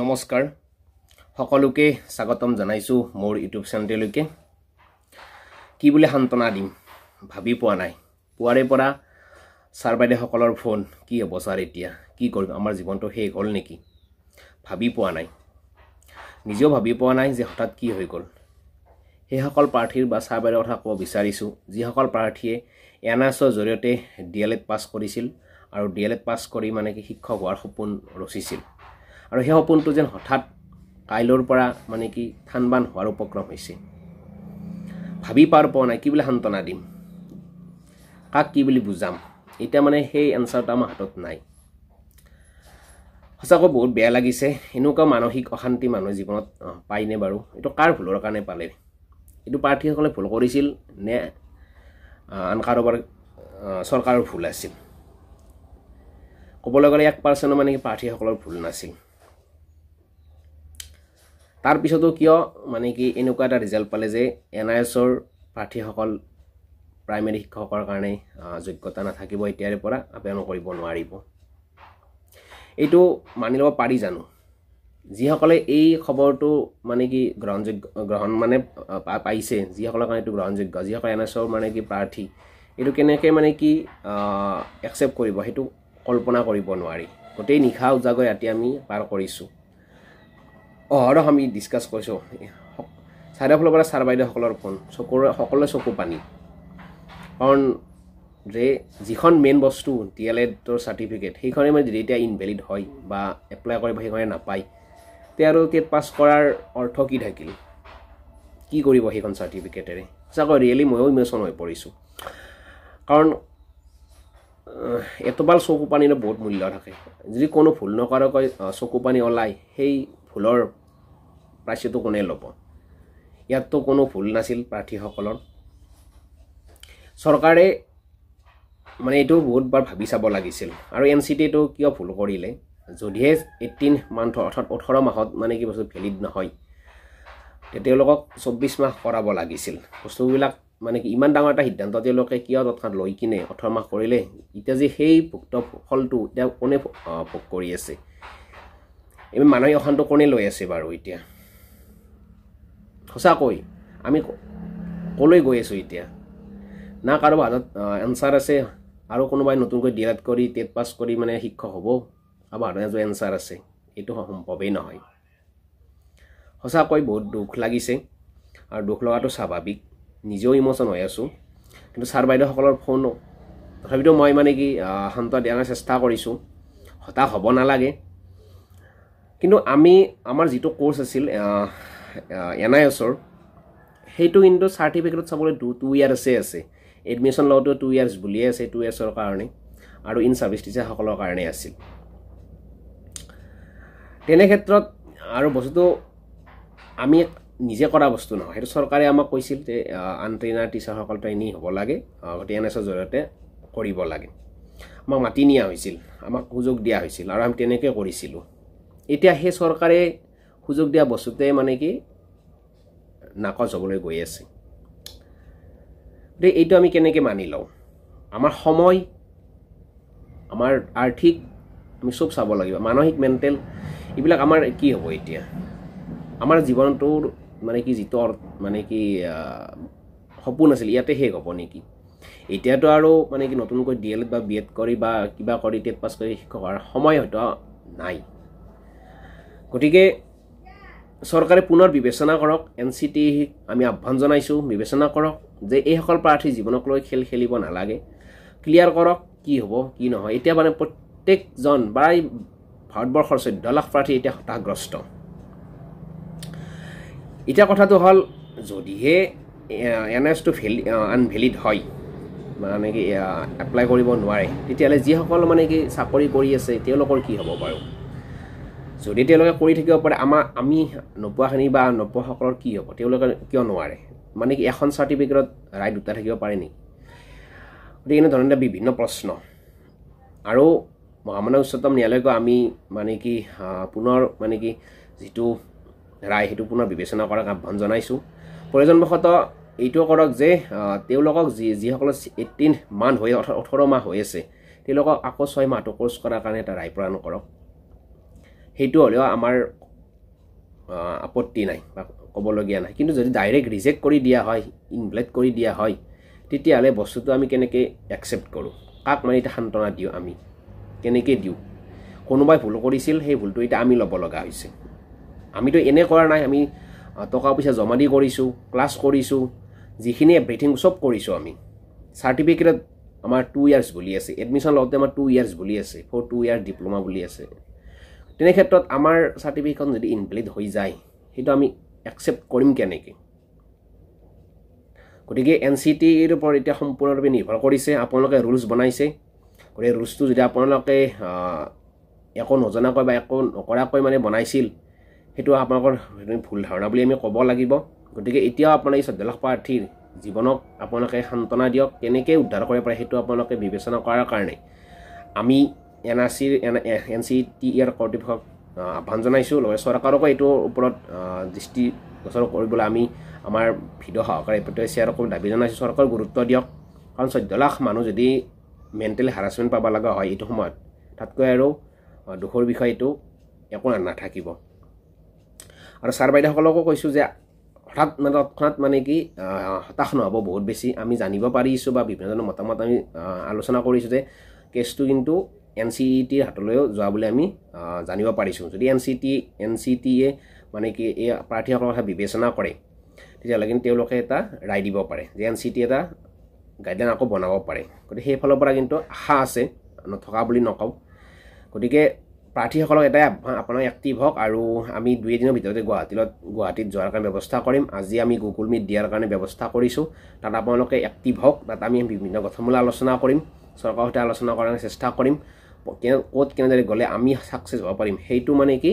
নমস্কাৰ সকলকে স্বাগতম জানাইছো মোৰ ইউটিউব চেনেললৈকে কি বুলি সান্তনা দিম ভাবি পোৱা নাই পুৱাৰে পৰা ছাৰ বাইদেউসকলৰ ফোন কি হ'ব ছাৰ এতিয়া কি কৰিম আমাৰ জীৱনটো শেষ হ'ল নেকি ভাবি পোৱা নাই নিজেও ভাবি পোৱা নাই যে হঠাৎ কি হৈ গ'ল সেইসকল প্ৰাৰ্থীৰ বা ছাৰ বাইদেউৰ কথা ক'ব বিচাৰিছোঁ যিসকল প্ৰাৰ্থীয়ে এন এছ অ'ৰ জৰিয়তে ডি এল এড পাছ কৰিছিল আৰু ডি এল এড পাছ কৰি মানে কি শিক্ষক হোৱাৰ সপোন ৰচিছিল আৰু সেই সপোনটো যেন হঠাৎ কাইলৈৰ পৰা মানে কি থানবান হোৱাৰ উপক্ৰম হৈছে ভাবি পাৰ পোৱা নাই কি বুলি সান্তনা দিম কাক কি বুলি বুজাম এতিয়া মানে সেই এনচাৰটো আমাৰ হাতত নাই সঁচাকৈ বহুত বেয়া লাগিছে এনেকুৱা মানসিক অশান্তি মানুহে জীৱনত পায়নে বাৰু এইটো কাৰ ভুলৰ কাৰণে পালে এইটো প্ৰাৰ্থীসকলে ভুল কৰিছিল নে আন কাৰোবাৰ চৰকাৰৰ ভুল আছিল ক'বলৈ গ'লে এক পাৰ্চেণ্টো মানে কি প্ৰাৰ্থীসকলৰ ভুল নাছিল তাৰ পিছতো কিয় মানে কি এনেকুৱা এটা ৰিজাল্ট পালে যে এন আই এছৰ প্ৰাৰ্থীসকল প্ৰাইমেৰী শিক্ষকৰ কাৰণে যোগ্যতা নাথাকিব এতিয়াৰে পৰা আবেদন কৰিব নোৱাৰিব এইটো মানি ল'ব পাৰি জানো যিসকলে এই খবৰটো মানে কি গ্ৰহণযোগ্য গ্ৰহণ মানে পাইছে যিসকলৰ কাৰণে এইটো গ্ৰহণযোগ্য যিসকলে এন এছ অ'ৰ মানে কি প্ৰাৰ্থী এইটো কেনেকৈ মানে কি একচেপ্ট কৰিব সেইটো কল্পনা কৰিব নোৱাৰি গোটেই নিশা উজাগৰ ৰাতি আমি পাৰ কৰিছোঁ অহৰহ আমি ডিছকাছ কৰিছোঁ ফালৰ পৰা ছাৰ বাইদেউসকলৰ ফোন চকুৰ সকলোৱে চকু পানী কাৰণ যে যিখন মেইন বস্তু টি এল এডৰ চাৰ্টিফিকেট সেইখনে মানে যদি এতিয়া ইনভেলিড হয় বা এপ্লাই কৰিব সেইখনে নাপায় তে আৰু টেট পাছ কৰাৰ অৰ্থ কি থাকিল কি কৰিব সেইখন চাৰ্টিফিকেটেৰে সঁচাকৈ ৰিয়েলি ময়ো ইমোশ্যন হৈ পৰিছোঁ কাৰণ এটোপাল চকু পানীৰো বহুত মূল্য থাকে যদি কোনো ভুল নকৰাকৈ চকু পানী ওলায় সেই ফুলৰ প্ৰাৰ্থীটো কোনে ল'ব ইয়াততো কোনো ভুল নাছিল প্ৰাৰ্থীসকলৰ চৰকাৰে মানে এইটো বহুতবাৰ ভাবি চাব লাগিছিল আৰু এন চি টিটো কিয় ভুল কৰিলে যদিহে এইটিন মান্থ অৰ্থাৎ ওঠৰ মাহত মানে কি বস্তু ভেলিড নহয় তে তেওঁলোকক চৌব্বিছ মাহ কৰাব লাগিছিল বস্তুবিলাক মানে কি ইমান ডাঙৰ এটা সিদ্ধান্ত তেওঁলোকে কিয় তৎক্ষণাত লৈ কিনে ওঠৰ মাহ কৰিলে এতিয়া যে সেই ভুক্ত ফলটো এতিয়া কোনে ভোগ কৰি আছে এই মানুহে অশান্ত কোনে লৈ আছে বাৰু এতিয়া সঁচাকৈ আমি ক'লৈ গৈ আছোঁ এতিয়া না কাৰো হাতত এনচাৰ আছে আৰু কোনোবাই নতুনকৈ ডি এড কৰি টেট পাছ কৰি মানে শিক্ষক হ'ব আৰু হাতত এযোৰ এনচাৰ আছে এইটো সম্ভৱেই নহয় সঁচাকৈ বহুত দুখ লাগিছে আৰু দুখ লগাটো স্বাভাৱিক নিজেও ইমোশ্যন হৈ আছোঁ কিন্তু ছাৰ বাইদেউসকলৰ ফোন তথাপিতো মই মানে কি শান্ত দিয়াৰ চেষ্টা কৰিছোঁ হতাশ হ'ব নালাগে কিন্তু আমি আমাৰ যিটো কোৰ্চ আছিল এন আই এছৰ সেইটো কিন্তু চাৰ্টিফিকেটত চাবলৈ টু টু ইয়াৰ্ছে আছে এডমিশ্যন লওঁতে টু ইয়াৰ্ছ বুলিয়েই আছে টু ইয়াৰ্ছৰ কাৰণে আৰু ইন ছাৰ্ভিচ টিচাৰসকলৰ কাৰণে আছিল তেনে ক্ষেত্ৰত আৰু বস্তুটো আমি নিজে কৰা বস্তু নহয় সেইটো চৰকাৰে আমাক কৈছিল যে আন ট্ৰেইনাৰ টিচাৰসকল ট্ৰেইনিং হ'ব লাগে গতিকে এন এছৰ জৰিয়তে কৰিব লাগে আমাক মাতি নিয়া হৈছিল আমাক সুযোগ দিয়া হৈছিল আৰু আমি তেনেকৈ কৰিছিলোঁ এতিয়া সেই চৰকাৰে সুযোগ দিয়া বস্তুতে মানে কি নাকচ হ'বলৈ গৈ আছে গতিকে এইটো আমি কেনেকৈ মানি লওঁ আমাৰ সময় আমাৰ আৰ্থিক আমি চব চাব লাগিব মানসিক মেণ্টেল এইবিলাক আমাৰ কি হ'ব এতিয়া আমাৰ জীৱনটোৰ মানে কি যিটো মানে কি সপোন আছিল ইয়াতে শেষ হ'ব নেকি এতিয়াতো আৰু মানে কি নতুনকৈ ডি এল এড বা বি এড কৰি বা কিবা কৰি টেট পাছ কৰি শিক্ষক হোৱাৰ সময় হয়তো নাই গতিকে চৰকাৰে পুনৰ বিবেচনা কৰক এন চি টি আমি আহ্বান জনাইছোঁ বিবেচনা কৰক যে এইসকল প্ৰাৰ্থী জীৱনক লৈ খেল খেলিব নালাগে ক্লিয়াৰ কৰক কি হ'ব কি নহয় এতিয়া মানে প্ৰত্যেকজন প্ৰায় ভাৰতবৰ্ষৰ চৈধ্য লাখ প্ৰাৰ্থী এতিয়া হতাশগ্ৰস্ত এতিয়া কথাটো হ'ল যদিহে এন এছ এছটো ভেলি আনভেলিড হয় মানে কি এপ্লাই কৰিব নোৱাৰে তেতিয়াহ'লে যিসকল মানে কি চাকৰি কৰি আছে তেওঁলোকৰ কি হ'ব বাৰু যদি তেওঁলোকে কৰি থাকিব পাৰে আমাৰ আমি নোপোৱাখিনি বা নোপোৱাসকলৰ কি হ'ব তেওঁলোকে কিয় নোৱাৰে মানে কি এখন চাৰ্টিফিকেটত ৰায় দুটা থাকিব পাৰে নেকি গতিকে এনেধৰণৰ বিভিন্ন প্ৰশ্ন আৰু মহামানা উচ্চতম ন্যায়ালয়কো আমি মানে কি পুনৰ মানে কি যিটো ৰায় সেইটো পুনৰ বিবেচনা কৰাক আহ্বান জনাইছোঁ প্ৰয়োজনবশতঃ এইটো কৰক যে তেওঁলোকক যি যিসকলে এইটিন মান্থ হৈ ওঠৰ মাহ হৈ আছে তেওঁলোকক আকৌ ছয় মাহটো ক'ৰ্চ কৰাৰ কাৰণে এটা ৰায় প্ৰদান কৰক সেইটো হ'লেও আমাৰ আপত্তি নাই বা ক'বলগীয়া নাই কিন্তু যদি ডাইৰেক্ট ৰিজেক্ট কৰি দিয়া হয় ইনভাইট কৰি দিয়া হয় তেতিয়াহ'লে বস্তুটো আমি কেনেকৈ একচেপ্ট কৰোঁ কাক মানে এতিয়া সান্তনা দিওঁ আমি কেনেকৈ দিওঁ কোনোবাই ভুল কৰিছিল সেই ভুলটো এতিয়া আমি ল'ব লগা হৈছে আমিতো এনে কৰা নাই আমি টকা পইচা জমা দি কৰিছোঁ ক্লাছ কৰিছোঁ যিখিনি এভ্ৰিথিং চব কৰিছোঁ আমি চাৰ্টিফিকেটত আমাৰ টু ইয়াৰ্ছ বুলি আছে এডমিশ্যন লওঁতে আমাৰ টু ইয়াৰ্ছ বুলি আছে ফ'ৰ টু ইয়াৰ ডিপ্ল'মা বুলি আছে তেনে ক্ষেত্ৰত আমাৰ চাৰ্টিফিকেটখন যদি ইনভেলিড হৈ যায় সেইটো আমি একচেপ্ট কৰিম কেনেকৈ গতিকে এন চি টিৰ ওপৰত এতিয়া সম্পূৰ্ণৰূপে নিৰ্ভৰ কৰিছে আপোনালোকে ৰুলছ বনাইছে গতিকে ৰুলছটো যদি আপোনালোকে একো নজনাকৈ বা একো নকৰাকৈ মানে বনাইছিল সেইটো আপোনালোকৰ ভুল ধাৰণা বুলি আমি ক'ব লাগিব গতিকে এতিয়াও আপোনাৰ এই চৈধ্য লাখ প্ৰাৰ্থীৰ জীৱনক আপোনালোকে সান্তনা দিয়ক কেনেকৈ উদ্ধাৰ কৰিব পাৰে সেইটো আপোনালোকে বিবেচনা কৰাৰ কাৰণে আমি এন আৰ চিৰ N N C T R কৰ্তৃপক্ষক আহ্বান জনাইছোঁ লগতে চৰকাৰকো এইটোৰ ওপৰত দৃষ্টি গোচৰ কৰিবলৈ আমি আমাৰ ভিডিঅ' সহকাৰে প্ৰত্যেক শ্বেয়াৰ কৰি দাবী জনাইছোঁ চৰকাৰক গুৰুত্ব দিয়ক কাৰণ চৈধ্য লাখ মানুহ যদি মেণ্টেল হাৰাচমেণ্ট পাব লগা হয় এইটো সময়ত তাতকৈ আৰু দুখৰ বিষয় এইটো একো নাথাকিব আৰু ছাৰ বাইদেউসকলকো কৈছোঁ যে হঠাৎ মানে তৎক্ষণাত মানে কি হতাশ নহ'ব বহুত বেছি আমি জানিব পাৰিছোঁ বা বিভিন্নজনৰ মতামত আমি আলোচনা কৰিছোঁ যে কেছটো কিন্তু এন চি টিৰ হাতলৈও যোৱা বুলি আমি জানিব পাৰিছোঁ যদি N C T N C টিয়ে মানে কি এই প্ৰাৰ্থীসকলৰ কথা বিবেচনা কৰে তেতিয়াহ'লে কিন্তু তেওঁলোকে এটা ৰায় দিব পাৰে যে এন চি টি এটা গাইডলাইন আকৌ বনাব পাৰে গতিকে সেইফালৰ পৰা কিন্তু আশা আছে নথকা বুলি নকওঁ গতিকে প্ৰাৰ্থীসকলক এটাই আহ্বান আপোনাৰ এক্টিভ হওক আৰু আমি দুই এদিনৰ ভিতৰতে গুৱাহাটীত গুৱাহাটীত যোৱাৰ কাৰণে ব্যৱস্থা কৰিম আজি আমি গুগল মিট দিয়াৰ কাৰণে ব্যৱস্থা কৰিছোঁ তাত আপোনালোকে এক্টিভ হওক তাত আমি বিভিন্ন গঠনমূলক আলোচনা কৰিম চৰকাৰৰ সৈতে আলোচনা কৰাৰ চেষ্টা কৰিম ক'ত কেনেদৰে গ'লে আমি ছাকচেছ হ'ব পাৰিম সেইটো মানে কি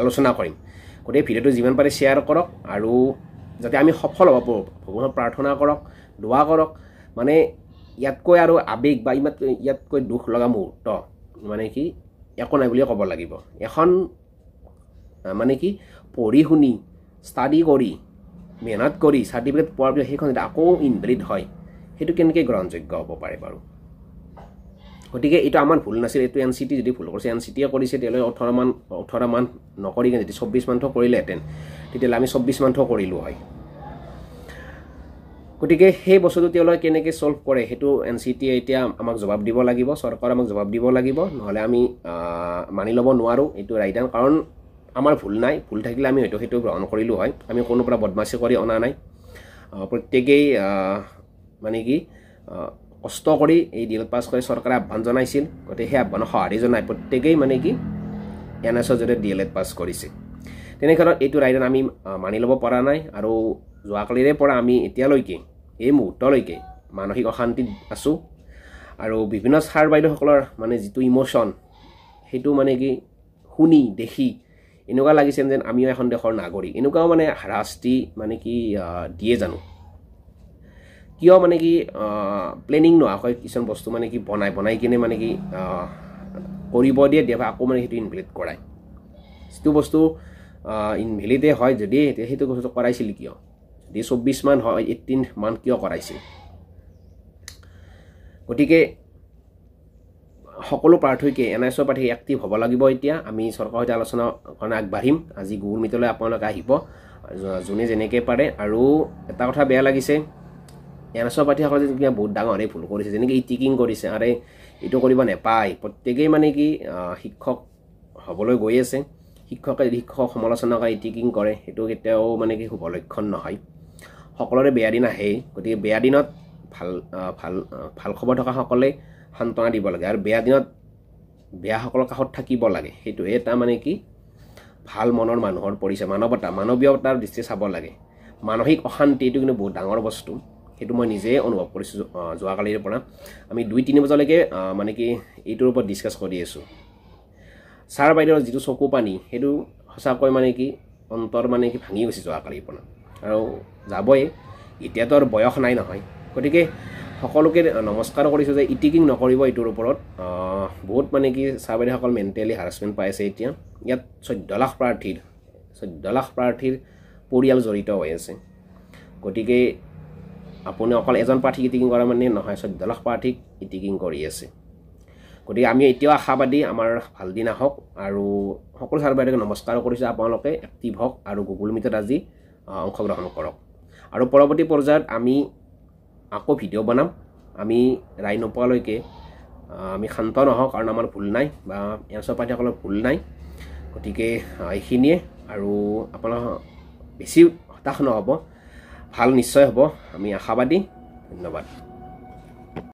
আলোচনা কৰিম গতিকে ভিডিঅ'টো যিমান পাৰে শ্বেয়াৰ কৰক আৰু যাতে আমি সফল হ'ব পাৰোঁ ভগৱানক প্ৰাৰ্থনা কৰক দোৱা কৰক মানে ইয়াতকৈ আৰু আৱেগ বা ইমান ইয়াতকৈ দুখ লগা মুহূৰ্ত মানে কি একো নাই বুলিয়ে ক'ব লাগিব এখন মানে কি পঢ়ি শুনি ষ্টাডি কৰি মেহনত কৰি চাৰ্টিফিকেট পোৱাৰ পিছত সেইখন যেতিয়া আকৌ ইনভেলিড হয় সেইটো কেনেকৈ গ্ৰহণযোগ্য হ'ব পাৰে বাৰু গতিকে এইটো আমাৰ ভুল নাছিল এইটো এন চি টি যদি ভুল কৰিছে এন চি টিয়ে কৰিছে তেওঁলোকে মান ওঠৰমান মান কিনে যদি চৌব্বিছ মান্থ কৰিলেহেঁতেন তেতিয়াহ'লে আমি চৌব্বিছ মান্থ কৰিলোঁ হয় গতিকে সেই বস্তুটো তেওঁলোকে কেনেকৈ ছল্ভ কৰে সেইটো এন চি টিয়ে এতিয়া আমাক জবাব দিব লাগিব চৰকাৰে আমাক জবাব দিব লাগিব নহ'লে আমি মানি ল'ব নোৱাৰোঁ এইটো ৰাইডাং কাৰণ আমাৰ ভুল নাই ভুল থাকিলে আমি হয়তো সেইটো গ্ৰহণ কৰিলোঁ হয় আমি কোনো পৰা বদমাচি কৰি অনা নাই প্ৰত্যেকেই মানে কি কষ্ট কৰি এই ডিল পাছ কৰি চৰকাৰে আহ্বান জনাইছিল গতিকে সেই আহ্বানক সঁহাৰি জনাই প্ৰত্যেকেই মানে কি এন এছৰ জৰিয়তে ডি এল এড পাছ কৰিছে তেনে এইটো ৰাইডত আমি মানি ল'ব পৰা নাই আৰু যোৱাকালিৰে পৰা আমি এতিয়ালৈকে এই মুহূৰ্তলৈকে মানসিক অশান্তিত আছোঁ আৰু বিভিন্ন ছাৰ বাইদেউসকলৰ মানে যিটো ইম'শ্যন সেইটো মানে কি শুনি দেখি এনেকুৱা লাগিছে যেন আমিও এখন দেশৰ নাগৰিক এনেকুৱাও মানে হাৰাশাস্তি মানে কি দিয়ে জানো কিয় মানে কি প্লেনিং নোহোৱাকৈ কিছুমান বস্তু মানে কি বনাই বনাই কিনে মানে কি কৰিব দিয়ে দিয়া বা আকৌ মানে সেইটো ইনভেলিড কৰায় যিটো বস্তু ইনভেলিটে হয় যদি এতিয়া সেইটো বস্তুটো কৰাইছিল কিয় যদি চৌব্বিছ মান হয় এইটিন মান কিয় কৰাইছিল গতিকে সকলো প্ৰাৰ্থীকে এন এছ অ' প্ৰাৰ্থী এক্টিভ হ'ব লাগিব এতিয়া আমি চৰকাৰৰ সৈতে আলোচনা কাৰণে আগবাঢ়িম আজি গুগল মিটলৈ আপোনালোকে আহিব যোনে যেনেকৈ পাৰে আৰু এটা কথা বেয়া লাগিছে এনএছৰ প্ৰাৰ্থীসকলে যেনেকৈ বহুত ডাঙৰ ডাঙৰেই ভুল কৰিছে যেনেকৈ টিকিং কৰিছে আৰে এইটো কৰিব নাপায় প্ৰত্যেকেই মানে কি শিক্ষক হ'বলৈ গৈ আছে শিক্ষকে যদি শিক্ষক সমালোচনা কৰে টিকিং কৰে সেইটো কেতিয়াও মানে কি শুভ লক্ষণ নহয় সকলোৰে বেয়া দিন আহেই গতিকে বেয়া দিনত ভাল ভাল ভাল খবৰ থকাসকলে সান্তনা দিব লাগে আৰু বেয়া দিনত বেয়াসকলৰ কাষত থাকিব লাগে সেইটোৱে এটা মানে কি ভাল মনৰ মানুহৰ পৰিচয় মানৱতা মানৱীয়তাৰ দৃষ্টি চাব লাগে মানসিক অশান্তি এইটো কিন্তু বহুত ডাঙৰ বস্তু সেইটো মই নিজেই অনুভৱ কৰিছোঁ যোৱাকালিৰ পৰা আমি দুই তিনি বজালৈকে মানে কি এইটোৰ ওপৰত ডিছকাছ কৰি আছোঁ ছাৰ বাইদেউৰ যিটো চকু পানী সেইটো সঁচাকৈ মানে কি অন্তৰ মানে কি ভাঙি গৈছে যোৱাকালিৰ পৰা আৰু যাবই এতিয়াতো আৰু বয়স নাই নহয় গতিকে সকলোকে নমস্কাৰ কৰিছোঁ যে ইটিকিং নকৰিব এইটোৰ ওপৰত বহুত মানে কি ছাৰ বাইদেউসকল মেণ্টেলি হাৰাচমেণ্ট পাই আছে এতিয়া ইয়াত চৈধ্য লাখ প্ৰাৰ্থীৰ চৈধ্য লাখ প্ৰাৰ্থীৰ পৰিয়াল জড়িত হৈ আছে গতিকে আপুনি অকল এজন প্ৰাৰ্থীক ইটিকিং কৰা মানে নহয় চৈধ্য লাখ প্ৰাৰ্থীক ইটিকিং কৰি আছে গতিকে আমি এতিয়াও আশাবাদী আমাৰ ভাল দিন আহক আৰু সকলো ছাৰ বাইদেউকে নমস্কাৰো কৰিছোঁ আপোনালোকে এক্টিভ হওক আৰু গুগল মিটত আজি অংশগ্ৰহণ কৰক আৰু পৰৱৰ্তী পৰ্যায়ত আমি আকৌ ভিডিঅ' বনাম আমি ৰায় নোপোৱালৈকে আমি শান্ত নহওঁ কাৰণ আমাৰ ভুল নাই বা এঞ্চৰ প্ৰাৰ্থীসকলৰ ভুল নাই গতিকে এইখিনিয়ে আৰু আপোনাৰ বেছি হতাশ নহ'ব ভাল নিশ্চয় হ'ব আমি আশাবাদী ধন্যবাদ